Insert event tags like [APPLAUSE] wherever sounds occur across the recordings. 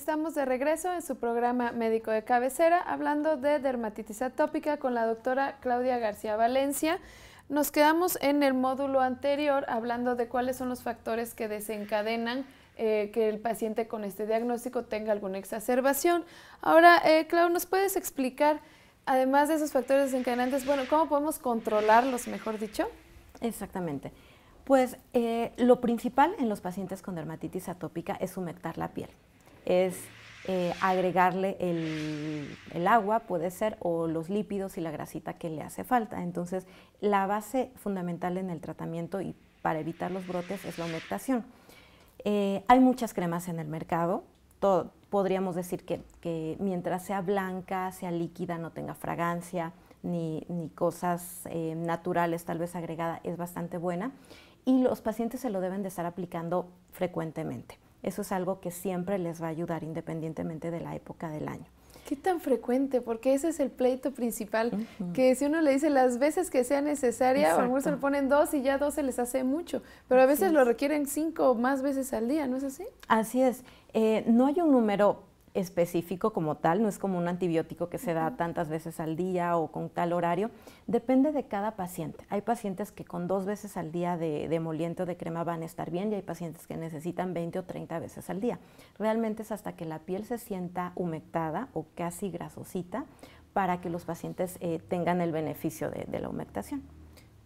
Estamos de regreso en su programa Médico de Cabecera hablando de dermatitis atópica con la doctora Claudia García Valencia. Nos quedamos en el módulo anterior hablando de cuáles son los factores que desencadenan eh, que el paciente con este diagnóstico tenga alguna exacerbación. Ahora, eh, ¿nos puedes explicar, además de esos factores desencadenantes, bueno, cómo podemos controlarlos, mejor dicho? Exactamente. Pues eh, lo principal en los pacientes con dermatitis atópica es humectar la piel es eh, agregarle el, agua, puede ser, o los lípidos y la grasita que le hace falta. Entonces, la base fundamental en el tratamiento y para evitar los brotes es la humectación. Eh, hay muchas cremas en el mercado. podríamos decir que, mientras sea blanca, sea líquida, no tenga fragancia, ni, cosas eh, naturales, tal vez agregada, es bastante buena. Y los pacientes se lo deben de estar aplicando frecuentemente. Eso es algo que siempre les va a ayudar independientemente de la época del año. ¿Qué tan frecuente? Porque ese es el pleito principal, que si uno le dice las veces que sea necesaria, a lo se le ponen dos y ya dos se les hace mucho, pero a veces lo requieren cinco o más veces al día, ¿no es así? Así es, eh, no hay un número específico como tal, no es como un antibiótico que se da tantas veces al día o con tal horario, depende de cada paciente. Hay pacientes que con dos veces al día de, de o de crema van a estar bien y hay pacientes que necesitan 20 o 30 veces al día. Realmente es hasta que la piel se sienta humectada o casi grasosita para que los pacientes eh, tengan el beneficio de la humectación.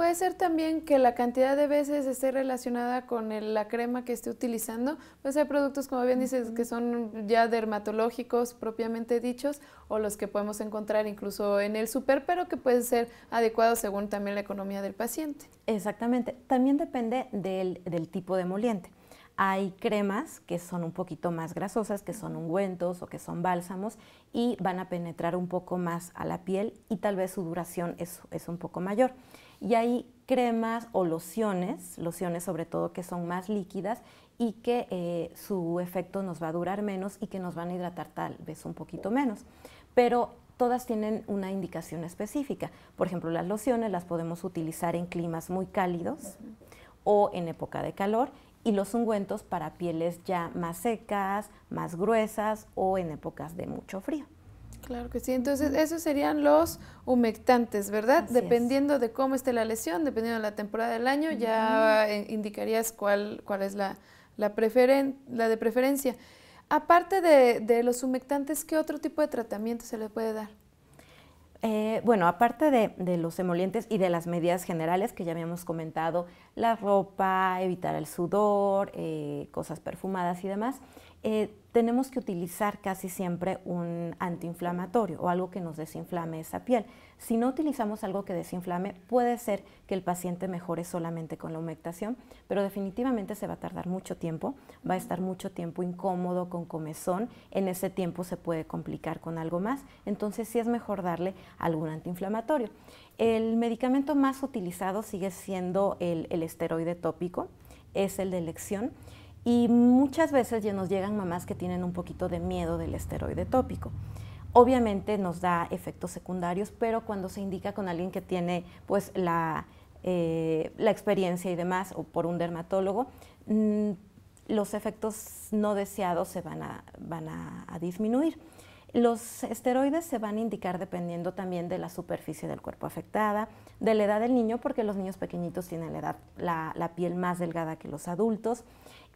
Puede ser también que la cantidad de veces esté relacionada con la crema que esté utilizando. Pues hay productos, como bien dices, que son ya dermatológicos propiamente dichos o los que podemos encontrar incluso en el super, pero que pueden ser adecuados según también la economía del paciente. Exactamente. También depende del, tipo de emoliente. Hay cremas que son un poquito más grasosas, que son ungüentos o que son bálsamos y van a penetrar un poco más a la piel y tal vez su duración es un poco mayor y hay cremas o lociones, lociones sobre todo que son más líquidas y que eh, su efecto nos va a durar menos y que nos van a hidratar tal vez un poquito menos. Pero todas tienen una indicación específica. Por ejemplo, las lociones las podemos utilizar en climas muy cálidos o en época de calor y los ungüentos para pieles ya más secas, más gruesas o en épocas de mucho frío. Claro que sí. Entonces, esos serían los humectantes, ¿verdad? dependiendo de cómo esté la lesión, dependiendo de la temporada del año, ya indicarías cuál, cuál es la, de preferencia. Aparte de, los humectantes, ¿qué otro tipo de tratamiento se le puede dar? Eh, bueno, aparte de, los emolientes y de las medidas generales que ya habíamos comentado, la ropa, evitar el sudor, eh, cosas perfumadas y demás, eh, tenemos que utilizar casi siempre un antiinflamatorio o algo que nos desinflame esa piel. Si no utilizamos algo que desinflame, puede ser que el paciente mejore solamente con la humectación, pero definitivamente se va a tardar mucho tiempo, va a estar mucho tiempo incómodo con comezón, en ese tiempo se puede complicar con algo más, entonces sí es mejor darle algún antiinflamatorio. El medicamento más utilizado sigue siendo el esteroide tópico, es el de elección. Y muchas veces ya nos llegan mamás que tienen un poquito de miedo del esteroide tópico. Obviamente nos da efectos secundarios, pero cuando se indica con alguien que tiene pues la, eh, la experiencia y demás, o por un dermatólogo, mm, los efectos no deseados se van, a, van a, disminuir. Los esteroides se van a indicar dependiendo también de la superficie del cuerpo afectada, de la edad del niño, porque los niños pequeñitos tienen la, edad, la piel más delgada que los adultos,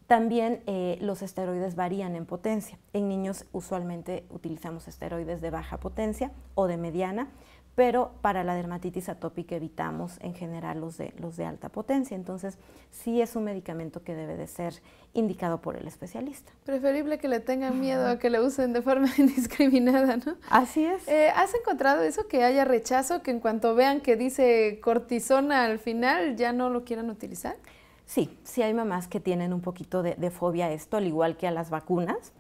también eh, los esteroides varían en potencia. En niños usualmente utilizamos esteroides de baja potencia o de mediana, pero para la dermatitis atópica evitamos en general los de, los de alta potencia. Entonces, sí es un medicamento que debe de ser indicado por el especialista. Preferible que le tengan miedo a que le usen de forma [LAUGHS] indiscriminada, ¿no? Así es. Eh, ¿Has encontrado eso que haya rechazo, que en cuanto vean que dice cortisona al final ya no lo quieran utilizar? Sí, sí hay mamás que tienen un poquito de, fobia a esto, al igual que a las vacunas,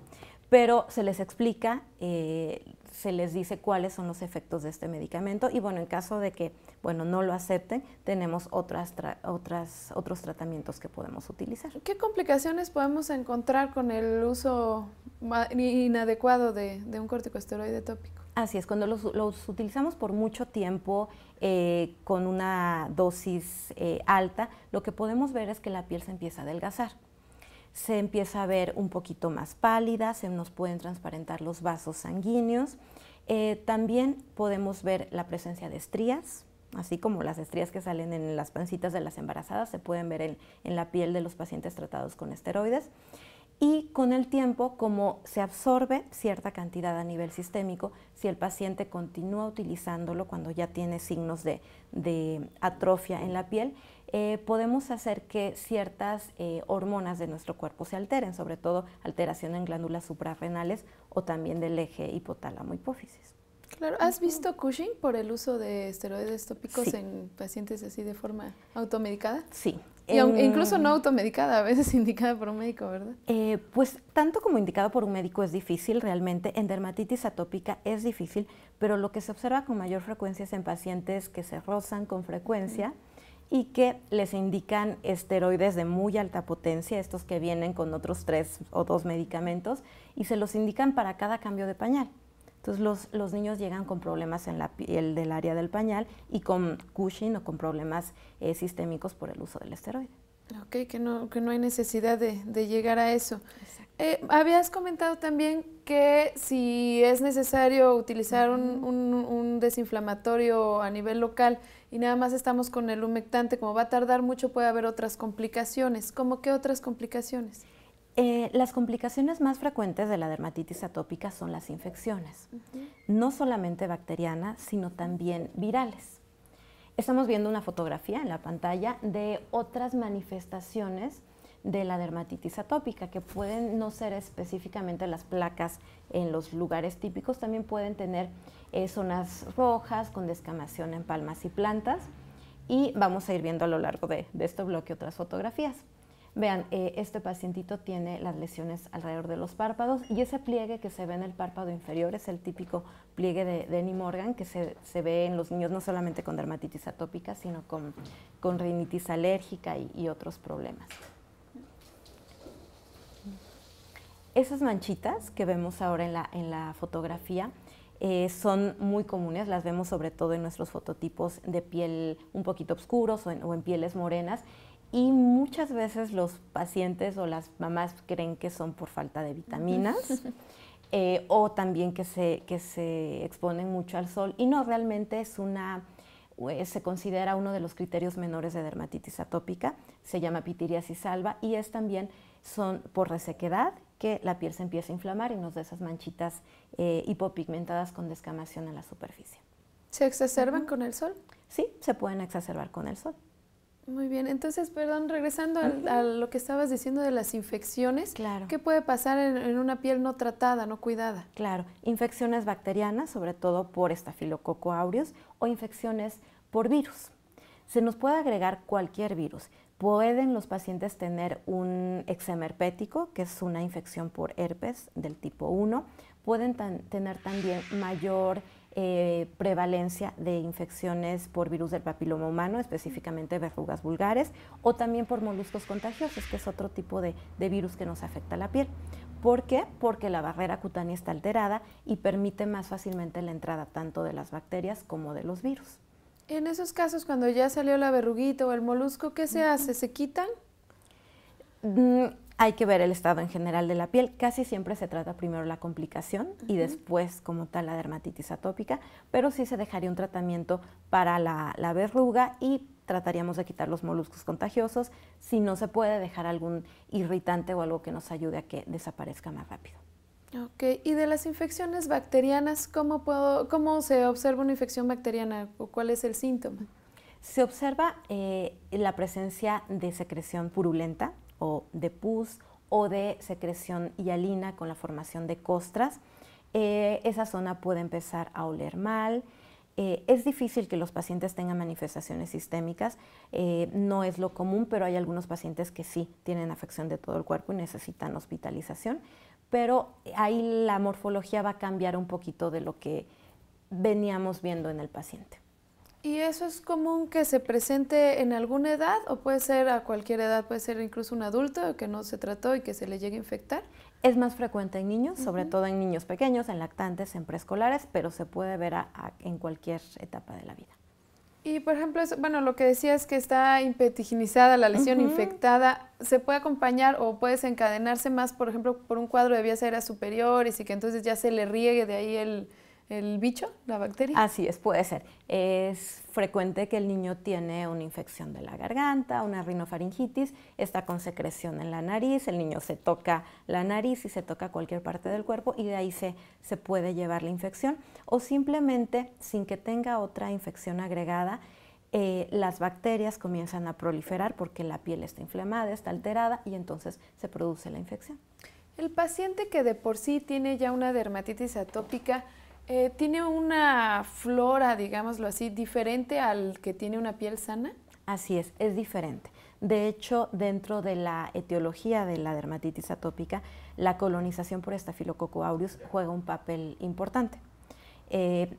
pero se les explica, eh, se les dice cuáles son los efectos de este medicamento y bueno, en caso de que bueno, no lo acepten, tenemos otras, otras, otros tratamientos que podemos utilizar. ¿Qué complicaciones podemos encontrar con el uso inadecuado de, de un corticosteroide tópico? Así es, cuando los, utilizamos por mucho tiempo eh, con una dosis eh, alta, lo que podemos ver es que la piel se empieza a adelgazar. Se empieza a ver un poquito más pálida, se nos pueden transparentar los vasos sanguíneos. Eh, también podemos ver la presencia de estrías, así como las estrías que salen en las pancitas de las embarazadas, se pueden ver en la piel de los pacientes tratados con esteroides y con el tiempo, como se absorbe cierta cantidad a nivel sistémico, si el paciente continúa utilizándolo cuando ya tiene signos de, atrofia en la piel, eh, podemos hacer que ciertas eh, hormonas de nuestro cuerpo se alteren, sobre todo alteración en glándulas suprarrenales o también del eje hipotálamo-hipófisis. ¿has visto Cushing por el uso de esteroides tópicos en pacientes así de forma automedicada? Sí, y e incluso no em. automedicada, a veces [LAUGHS] indicada por un médico, ¿verdad? Eh, pues tanto como indicada por un médico es difícil realmente, en dermatitis atópica es difícil, pero lo que se observa con mayor frecuencia es en pacientes que se rozan con frecuencia y que les indican esteroides de muy alta potencia, estos que vienen con otros tres o dos medicamentos, y se los indican para cada cambio de pañal. Entonces los, los niños llegan con problemas en la piel del área del pañal y con Cushing o con problemas eh, sistémicos por el uso del esteroide. Ah, ok, que no, que no hay necesidad de, llegar a eso. Eh, habías comentado también que si es necesario utilizar un, un, un, desinflamatorio a nivel local y nada más estamos con el humectante, como va a tardar mucho, puede haber otras complicaciones. ¿Cómo qué otras complicaciones? Eh, las complicaciones más frecuentes de la dermatitis atópica son las infecciones, no solamente bacterianas, sino también virales. Estamos viendo una fotografía en la pantalla de otras manifestaciones de la dermatitis atópica, que pueden no ser específicamente las placas en los lugares típicos, también pueden tener eh, zonas rojas con descamación en palmas y plantas. Y vamos a ir viendo a lo largo de este bloque otras fotografías vean, eh, este pacientito tiene las lesiones alrededor de los párpados y ese pliegue que se ve en el párpado inferior es el típico pliegue de, Denny Morgan que se, ve en los niños no solamente con dermatitis atópica, sino con, con rinitis alérgica y, otros problemas. Esas manchitas que vemos ahora en la, fotografía eh, son muy comunes, las vemos sobre todo en nuestros fototipos de piel un poquito oscuros o en pieles morenas y muchas veces los pacientes o las mamás creen que son por falta de vitaminas. [LAUGHS] Eh, o también que se, que se exponen mucho al sol. Y no, realmente es una, eh, se considera uno de los criterios menores de dermatitis atópica, se llama pitiriasis salva, y es también son por resequedad que la piel se empieza a inflamar y nos da esas manchitas eh, hipopigmentadas con descamación en la superficie. ¿Se exacerban con el sol? Sí, se pueden exacerbar con el sol. Muy bien, entonces, perdón, regresando a lo que estabas diciendo de las infecciones, claro. ¿qué puede pasar en, una piel no tratada, no cuidada? Claro, infecciones bacterianas, sobre todo por estafilococo aureus, o infecciones por virus. Se nos puede agregar cualquier virus. Pueden los pacientes tener un eczema herpético, que es una infección por herpes del tipo 1. Pueden tener también mayor eh, prevalencia de infecciones por virus del papiloma humano, específicamente verrugas vulgares, o también por moluscos contagiosos, que es otro tipo de, de virus que nos afecta a la piel. ¿Por qué? Porque la barrera cutánea está alterada y permite más fácilmente la entrada tanto de las bacterias como de los virus. En esos casos, cuando ya salió la verruguita o el molusco, ¿qué se hace? ¿Se quitan? Mm, hay que ver el estado en general de la piel. Casi siempre se trata primero la complicación y después como tal la dermatitis atópica, pero sí se dejaría un tratamiento para la, verruga y trataríamos de quitar los moluscos contagiosos si no se puede dejar algún irritante o algo que nos ayude a que desaparezca más rápido. Ok, y de las infecciones bacterianas, ¿cómo, puedo, cómo se observa una infección bacteriana o cuál es el síntoma? Se observa eh, la presencia de secreción purulenta, de pus o de secreción hialina con la formación de costras, eh, esa zona puede empezar a oler mal. Eh, es difícil que los pacientes tengan manifestaciones sistémicas, eh, no es lo común, pero hay algunos pacientes que sí tienen afección de todo el cuerpo y necesitan hospitalización, pero ahí la morfología va a cambiar un poquito de lo que veníamos viendo en el paciente. ¿Y eso es común que se presente en alguna edad o puede ser a cualquier edad? Puede ser incluso un adulto que no se trató y que se le llegue a infectar. Es más frecuente en niños, sobre todo en niños pequeños, en lactantes, en preescolares, pero se puede ver en cualquier etapa de la vida. Y por ejemplo, bueno, lo que decías es que está impetiginizada la lesión infectada, ¿se puede acompañar o puede desencadenarse más, por ejemplo, por un cuadro de vías aéreas superiores y que entonces ya se le riegue de ahí el, el bicho, la bacteria. Así es, puede ser. Es frecuente que el niño tiene una infección de la garganta, una rinofaringitis, está con secreción en la nariz, el niño se toca la nariz y se toca cualquier parte del cuerpo y de ahí se, puede llevar la infección. O simplemente, sin que tenga otra infección agregada, eh, las bacterias comienzan a proliferar porque la piel está inflamada, está alterada y entonces se produce la infección. El paciente que de por sí tiene ya una dermatitis atópica, eh, ¿Tiene una flora, digámoslo así, diferente al que tiene una piel sana? Así es, es diferente. De hecho, dentro de la etiología de la dermatitis atópica, la colonización por estafilococo aureus juega un papel importante. Eh,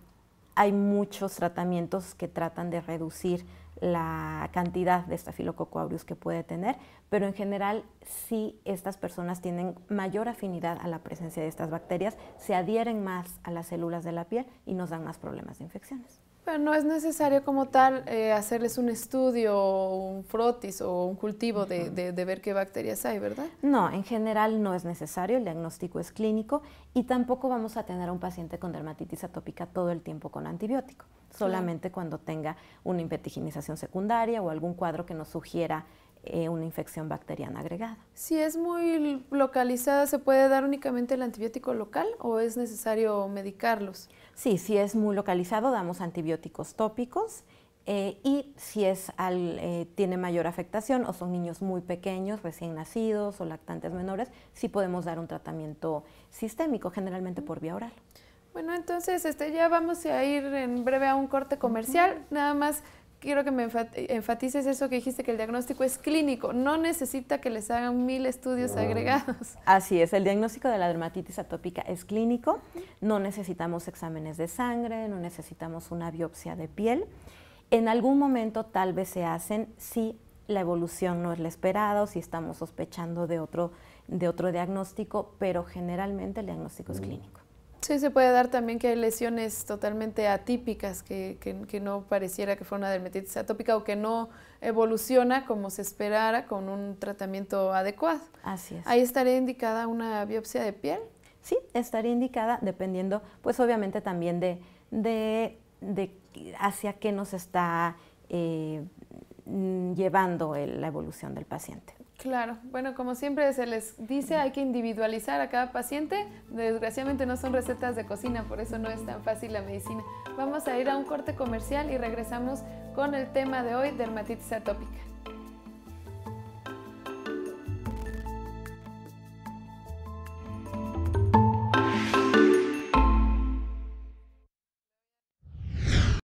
hay muchos tratamientos que tratan de reducir la cantidad de Staphylococcus que puede tener, pero en general sí estas personas tienen mayor afinidad a la presencia de estas bacterias, se adhieren más a las células de la piel y nos dan más problemas de infecciones. Pero no es necesario como tal eh, hacerles un estudio un frotis o un cultivo de, de, ver qué bacterias hay, ¿verdad? No, en general no es necesario, el diagnóstico es clínico y tampoco vamos a tener a un paciente con dermatitis atópica todo el tiempo con antibiótico solamente cuando tenga una impetiginización secundaria o algún cuadro que nos sugiera eh, una infección bacteriana agregada. Si es muy localizada, ¿se puede dar únicamente el antibiótico local o es necesario medicarlos? Sí, si es muy localizado, damos antibióticos tópicos. Eh, y si es al, eh, tiene mayor afectación o son niños muy pequeños, recién nacidos o lactantes menores, sí podemos dar un tratamiento sistémico, generalmente por vía oral. Bueno, entonces este, ya vamos a ir en breve a un corte comercial. Nada más quiero que me enfatices eso que dijiste, que el diagnóstico es clínico, no necesita que les hagan mil estudios agregados. Así es, el diagnóstico de la dermatitis atópica es clínico, no necesitamos exámenes de sangre, no necesitamos una biopsia de piel. En algún momento tal vez se hacen si la evolución no es la esperada o si estamos sospechando de otro, de otro diagnóstico, pero generalmente el diagnóstico es clínico. Sí, se puede dar también que hay lesiones totalmente atípicas, que, no pareciera que fuera una dermatitis atópica o que no evoluciona como se esperara con un tratamiento adecuado. Así es. Ahí estaría indicada una biopsia de piel. Sí, estaría indicada dependiendo, pues obviamente también de, de, hacia qué nos está eh, Mm, llevando la evolución del paciente. Claro, bueno, como siempre se les dice, hay que individualizar a cada paciente. Desgraciadamente no son recetas de cocina, por eso no es tan fácil la medicina. Vamos a ir a un corte comercial y regresamos con el tema de hoy, dermatitis atópica.